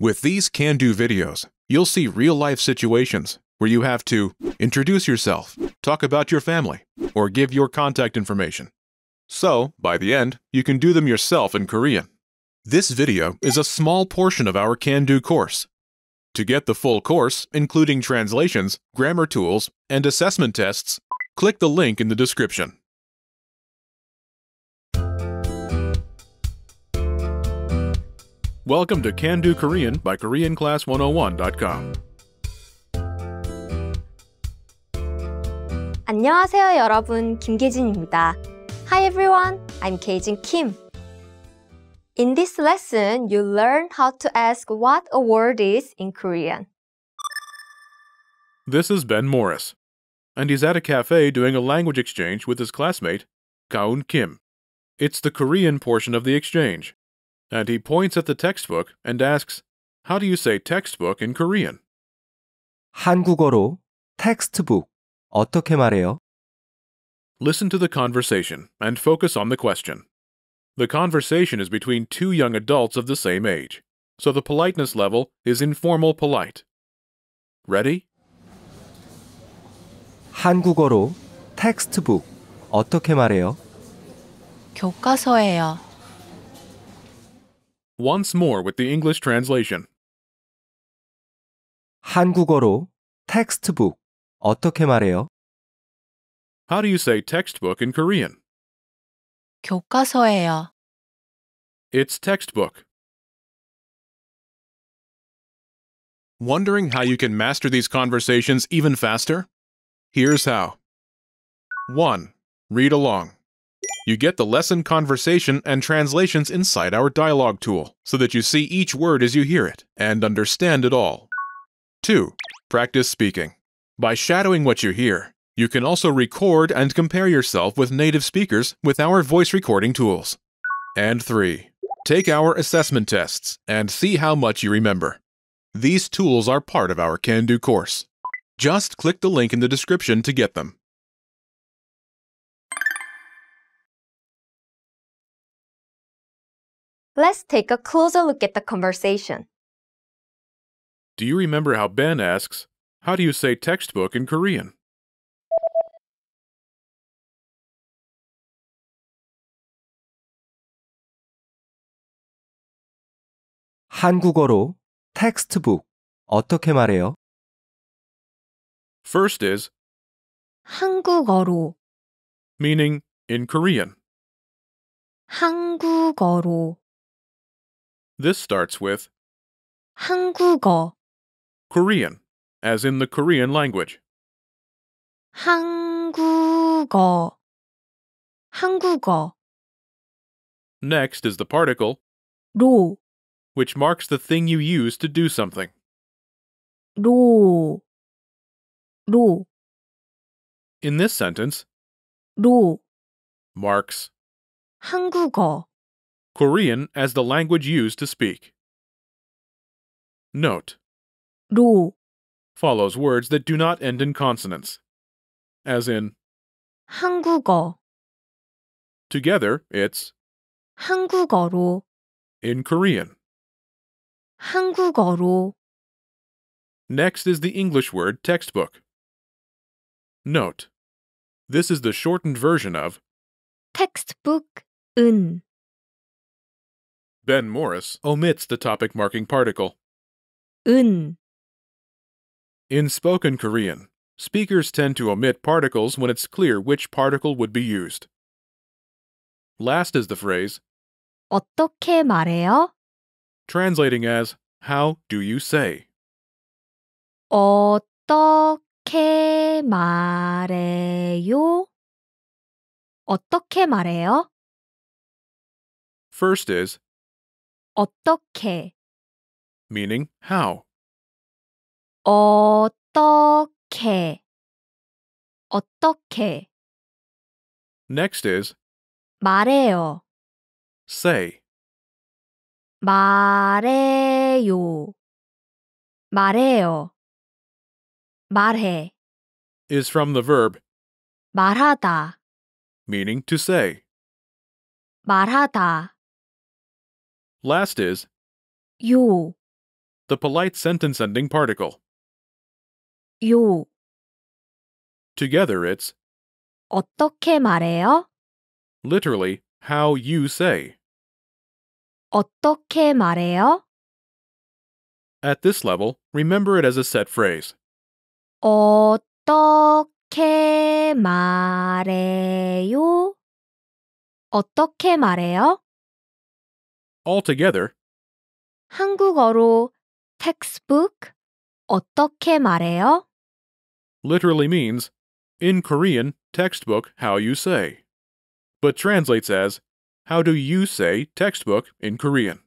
With these can-do videos, you'll see real-life situations where you have to introduce yourself, talk about your family, or give your contact information. So, by the end, you can do them yourself in Korean. This video is a small portion of our can-do course. To get the full course, including translations, grammar tools, and assessment tests, click the link in the description. Welcome to Can Do Korean by KoreanClass101.com. 안녕하세요, 여러분. 김계진입니다. Hi everyone. I'm Kejin Kim. In this lesson, you learn how to ask what a word is in Korean. This is Ben Morris, and he's at a cafe doing a language exchange with his classmate, Kaun Kim. It's the Korean portion of the exchange and he points at the textbook and asks, How do you say textbook in Korean? 한국어로 textbook 어떻게 말해요? Listen to the conversation and focus on the question. The conversation is between two young adults of the same age, so the politeness level is informal polite. Ready? 한국어로 텍스트북 어떻게 말해요? 교과서예요. Once more with the English translation. 한국어로 textbook 어떻게 말해요? How do you say textbook in Korean? 교과서예요. It's textbook. Wondering how you can master these conversations even faster? Here's how. 1. Read along. You get the lesson conversation and translations inside our dialogue tool, so that you see each word as you hear it, and understand it all. 2. Practice speaking. By shadowing what you hear, you can also record and compare yourself with native speakers with our voice recording tools. And 3. Take our assessment tests and see how much you remember. These tools are part of our Can Do course. Just click the link in the description to get them. Let's take a closer look at the conversation. Do you remember how Ben asks, How do you say textbook in Korean? 한국어로 어떻게 말해요? First is 한국어로 meaning in Korean. 한국어로 this starts with 한국어 Korean, as in the Korean language. 한국어 한국어 Next is the particle 로 which marks the thing you use to do something. 로 로. In this sentence, 로 marks 한국어 Korean as the language used to speak. Note. ru follows words that do not end in consonants, as in 한국어. Together, it's 한국어로 in Korean. 한국어로. Next is the English word textbook. Note. This is the shortened version of textbook은 Ben Morris omits the topic marking particle. 은. In spoken Korean, speakers tend to omit particles when it's clear which particle would be used. Last is the phrase 어떻게 말해요? translating as how do you say? 어떻게 말해요? 어떻게 말해요? First is 어떻게 meaning how. 어떻게 어떻게 Next is 말해요. say. 말해요. 말해요. 말해. is from the verb 말하다 meaning to say. 말하다 Last is you, the polite sentence ending particle. you. Together it's 어떻게 말해요? literally how you say. 어떻게 말해요? At this level, remember it as a set phrase. 어떻게 말해요? 어떻게 말해요? Altogether, 한국어로 textbook 어떻게 말해요? literally means, in Korean, textbook how you say, but translates as, how do you say textbook in Korean?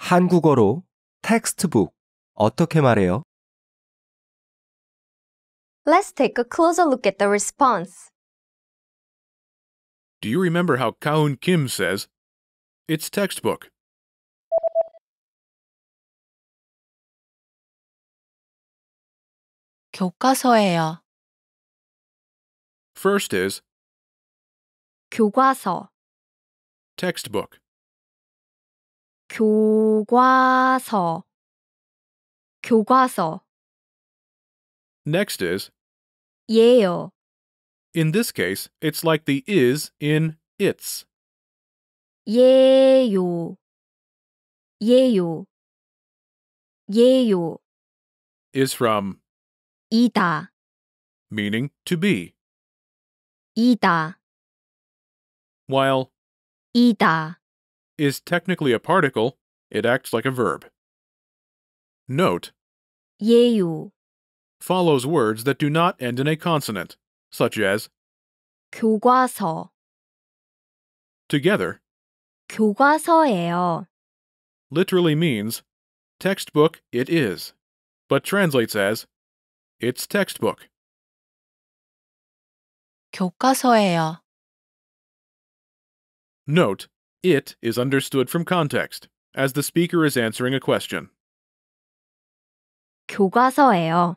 한국어로 textbook 텍스트북 어떻게 말해요? Let's take a closer look at the response. Do you remember how Kaun Kim says it's textbook. 교과서예요. First is 교과서, textbook. 교과서, 교과서, Next is 예요. in this case, it's like the is in its. 예요 예요 예요 is from 이다 meaning to be 이다 while 이다 is technically a particle, it acts like a verb. Note 예요 follows words that do not end in a consonant, such as 교과서. Together, 교과서예요. Literally means textbook it is, but translates as it's textbook. 교과서예요. Note, it is understood from context, as the speaker is answering a question. 교과서예요.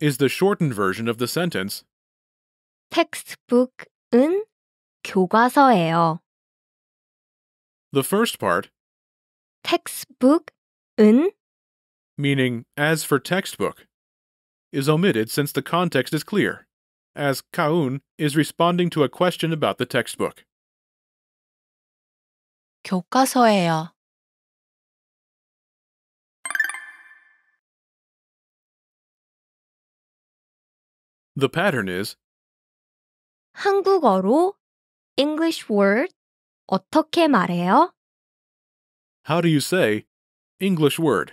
Is the shortened version of the sentence. textbook은 교과서예요. The first part, textbook 은 meaning as for textbook, is omitted since the context is clear, as Kaun is responding to a question about the textbook. 교과서예요. The pattern is 한국어로 English word 어떻게 말해요? How do you say English word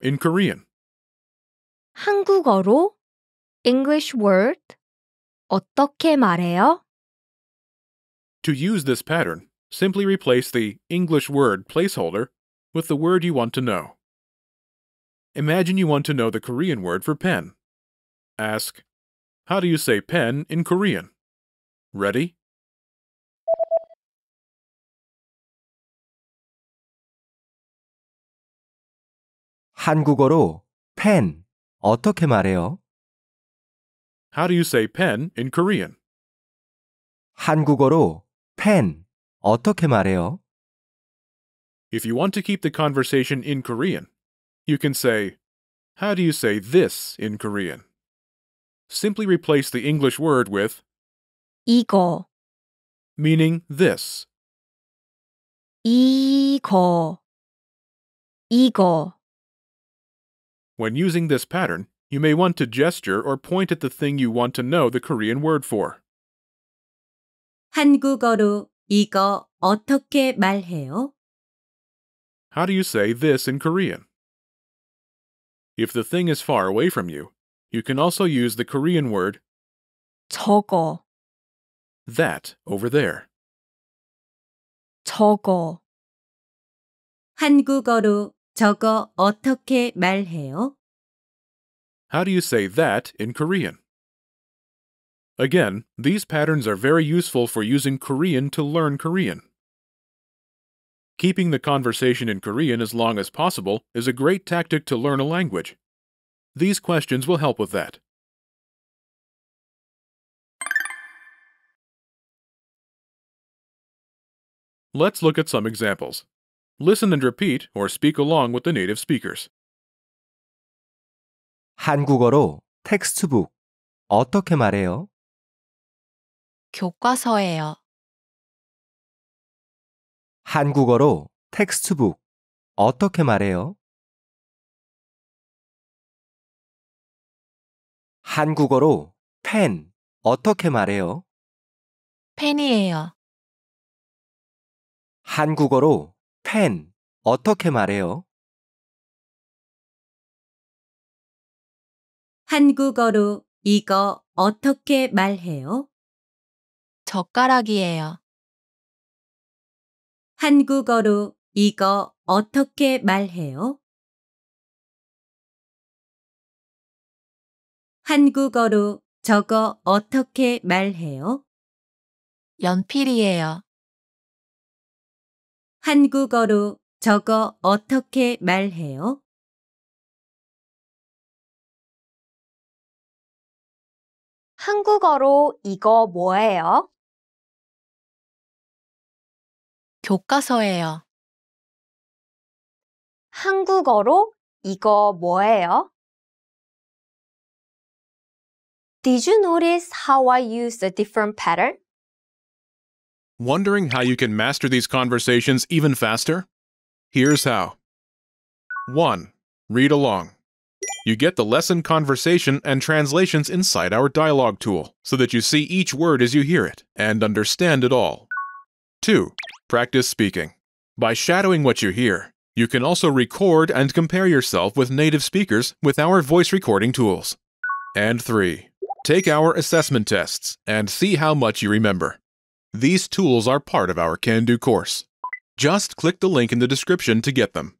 in Korean? 한국어로 English word 어떻게 말해요? To use this pattern, simply replace the English word placeholder with the word you want to know. Imagine you want to know the Korean word for pen. Ask, How do you say pen in Korean? Ready? 한국어로 펜 어떻게 말해요? How do you say pen in Korean? 한국어로 펜 어떻게 말해요? If you want to keep the conversation in Korean, you can say, How do you say this in Korean? Simply replace the English word with 이거 meaning this. 이거 이거 when using this pattern, you may want to gesture or point at the thing you want to know the Korean word for. 한국어로 이거 어떻게 말해요? How do you say this in Korean? If the thing is far away from you, you can also use the Korean word 저거 that over there. 저거 한국어로 저거 어떻게 말해요? How do you say that in Korean? Again, these patterns are very useful for using Korean to learn Korean. Keeping the conversation in Korean as long as possible is a great tactic to learn a language. These questions will help with that. Let's look at some examples. Listen and repeat or speak along with the native speakers. 한국어로 텍스트북 어떻게 말해요? 교과서예요. 한국어로 텍스트북 어떻게 말해요? 한국어로 펜 어떻게 말해요? 팬이에요. 한국어로 펜 어떻게 말해요? 한국어로 이거 어떻게 말해요? 젓가락이에요. 한국어로 이거 어떻게 말해요? 한국어로 저거 어떻게 말해요? 연필이에요. 한국어로 저거 어떻게 말해요? 한국어로 이거 뭐예요? 교과서예요. 한국어로 이거 뭐예요? Did you notice how I used a different pattern? Wondering how you can master these conversations even faster? Here's how. 1. Read along. You get the lesson conversation and translations inside our dialogue tool, so that you see each word as you hear it and understand it all. 2. Practice speaking. By shadowing what you hear, you can also record and compare yourself with native speakers with our voice recording tools. And 3. Take our assessment tests and see how much you remember. These tools are part of our Can Do course. Just click the link in the description to get them.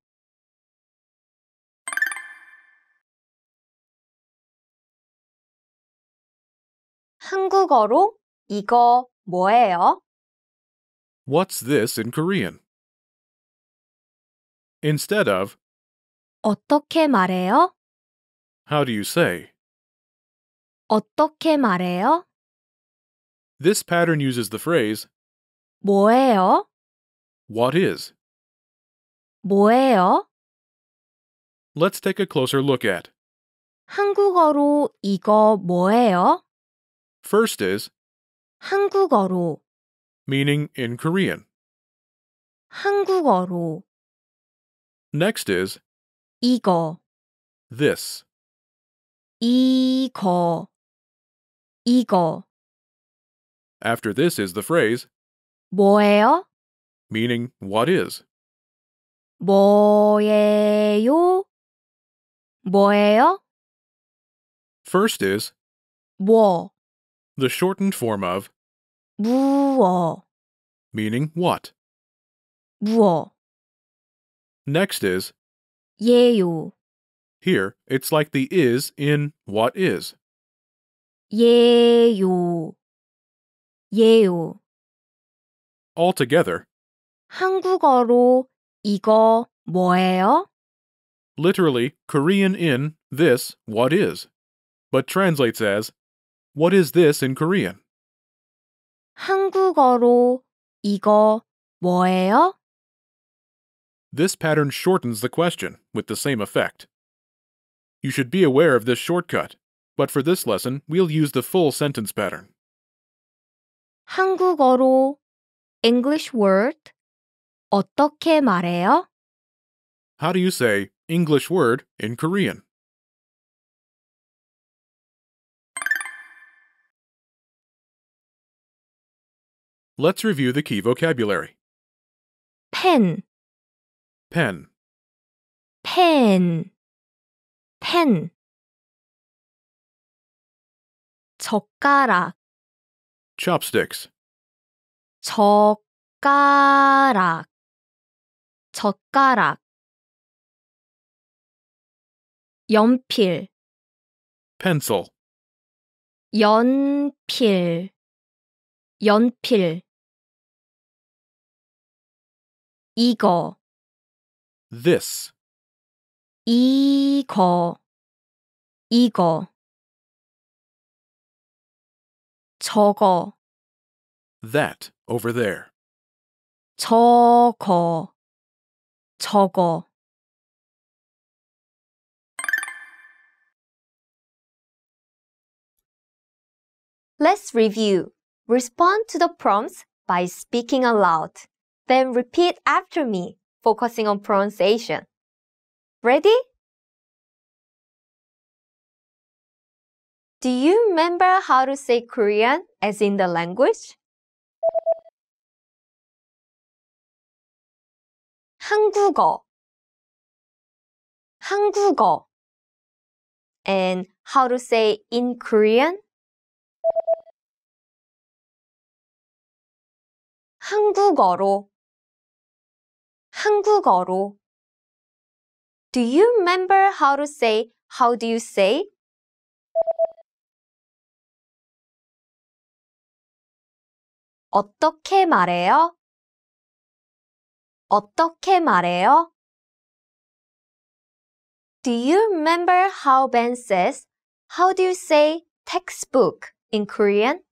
What's this in Korean? Instead of 어떻게 말해요? How do you say? 어떻게 말해요? This pattern uses the phrase 뭐예요? What is? 뭐예요? Let's take a closer look at. 한국어로 이거 뭐예요? First is 한국어로 meaning in Korean. 한국어로 Next is 이거 this 이거 이거 after this is the phrase 뭐예요? meaning what is. 뭐예요? 뭐예요? First is 뭐 the shortened form of 무엇 meaning what. 무엇 Next is 예요. Here, it's like the is in what is. 예요 예요. Altogether. 한국어로 이거 뭐예요? Literally, Korean in this, what is, but translates as, what is this in Korean? 한국어로 이거 뭐예요? This pattern shortens the question with the same effect. You should be aware of this shortcut, but for this lesson, we'll use the full sentence pattern. 한국어로 English word 어떻게 말해요? How do you say English word in Korean? Let's review the key vocabulary. pen, Pen, pen, pen. 젓가락, chopsticks. 젓가락 젓가락 연필 pencil. 연필 연필 이거 This. 이거 이거 저거 That over there. 저거 저거 Let's review. Respond to the prompts by speaking aloud. Then repeat after me, focusing on pronunciation. Ready? Do you remember how to say Korean as in the language? 한국어 한국어 and how to say in Korean? 한국어로 한국어로 Do you remember how to say how do you say 어떻게 말해요? 어떻게 말해요? Do you remember how Ben says, how do you say textbook in Korean?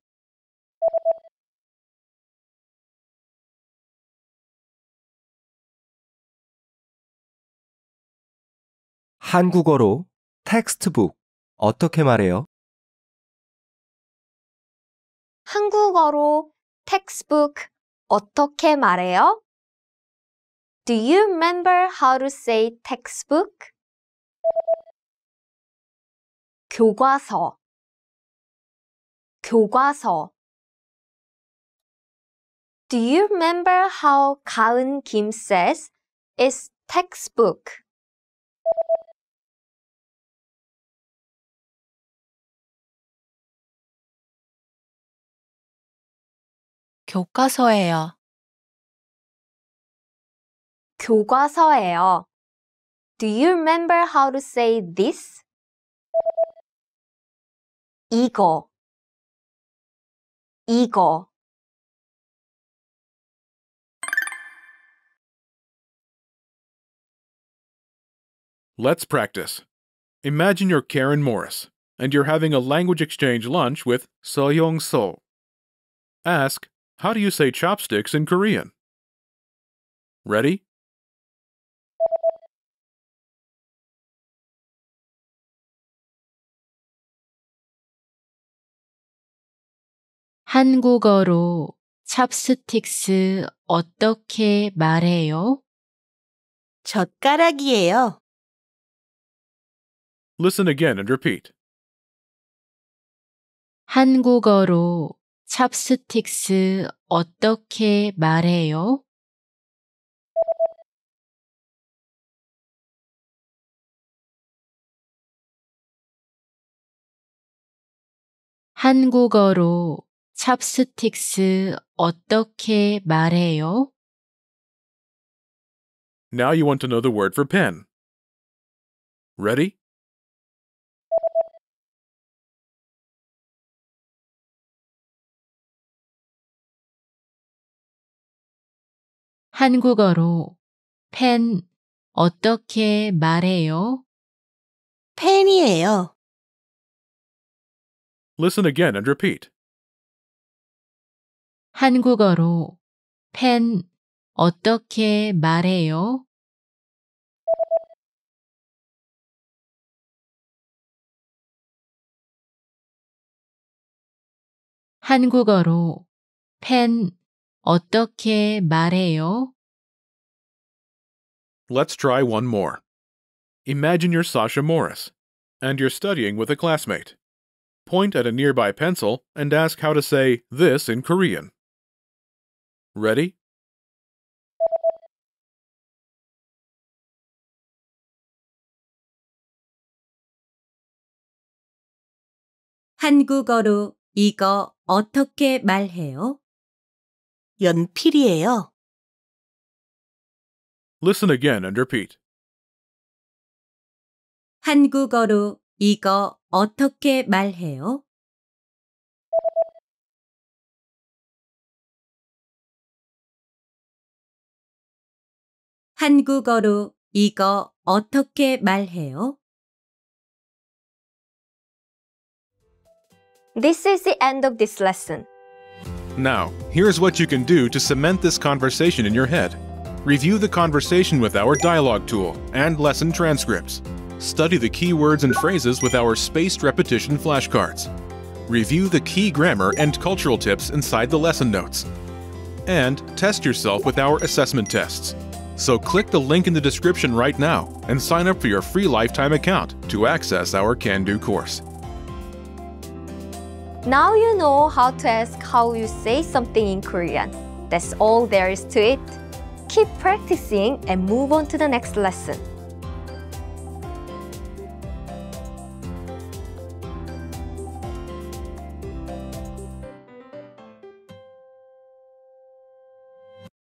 한국어로 텍스트북 어떻게 말해요? 한국어로 textbook 어떻게 말해요? Do you remember how to say textbook? 교과서 교과서 Do you remember how 가은 김 says is textbook? 교과서예요. 교과서예요. Do you remember how to say this? 이거 이거 Let's practice. Imagine you're Karen Morris and you're having a language exchange lunch with So Young So. Ask, how do you say chopsticks in Korean? Ready? 한국어로 찹스틱스 어떻게 말해요? 젓가락이에요. Listen again and repeat. 한국어로 찹스틱스 어떻게 말해요? 한국어로 찹스틱스 어떻게 말해요? Now you want to know the word for pen. Ready? 한국어로 펜 어떻게 말해요? 펜이에요. Listen again and repeat. 한국어로 펜 어떻게 말해요? 한국어로 펜 어떻게 말해요? Let's try one more. Imagine you're Sasha Morris, and you're studying with a classmate. Point at a nearby pencil and ask how to say this in Korean. Ready? 한국어로 이거 어떻게 말해요? 연필이에요. Listen again and repeat. 한국어로 이거 어떻게 말해요? 한국어로 이거 어떻게 말해요? This is the end of this lesson. Now, here's what you can do to cement this conversation in your head. Review the conversation with our dialogue tool and lesson transcripts. Study the key words and phrases with our spaced repetition flashcards. Review the key grammar and cultural tips inside the lesson notes. And test yourself with our assessment tests. So click the link in the description right now and sign up for your free lifetime account to access our Can Do course. Now you know how to ask how you say something in Korean. That's all there is to it. Keep practicing and move on to the next lesson.